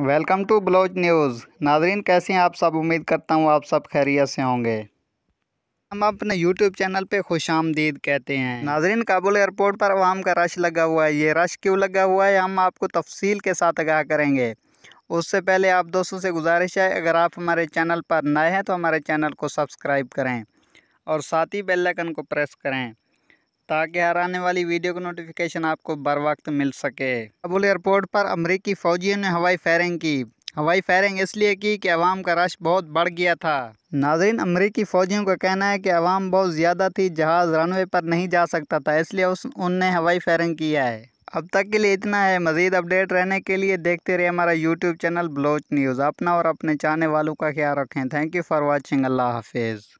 welcome to ब्लॉज news नाजरीन कैसे हैं आप सब उम्मीद करता हूँ आप सब खैरियत से होंगे हम अपने यूट्यूब चैनल पे खुश आमदीद कहते हैं नाजरीन काबुल एयरपोर्ट पर आवाम का रश लगा हुआ है ये रश क्यों लगा हुआ है हम आपको तफसील के साथ आगाह करेंगे उससे पहले आप दोस्तों से गुजारिश है अगर आप हमारे चैनल पर नए हैं तो हमारे चैनल को सब्सक्राइब करें और साथ ही बेलकन को प्रेस करें ताकि हर आने वाली वीडियो का नोटिफिकेशन आपको बर वक्त मिल सके काबुल एयरपोर्ट पर अमरीकी फ़ौजियों ने हवाई फायरिंग की हवाई फायरिंग इसलिए की कि अवाम का रश बहुत बढ़ गया था नाजरीन अमरीकी फ़ौजियों का कहना है कि अवाम बहुत ज़्यादा थी जहाज़ रनवे पर नहीं जा सकता था इसलिए उस उनने हवाई फायरिंग किया है अब तक के लिए इतना है मज़ीद अपडेट रहने के लिए देखते रहे हमारा यूट्यूब चैनल ब्लोच न्यूज़ अपना और अपने चाहने वालों का ख्याल रखें थैंक यू फॉर वॉचिंग अल्लाह हाफिज़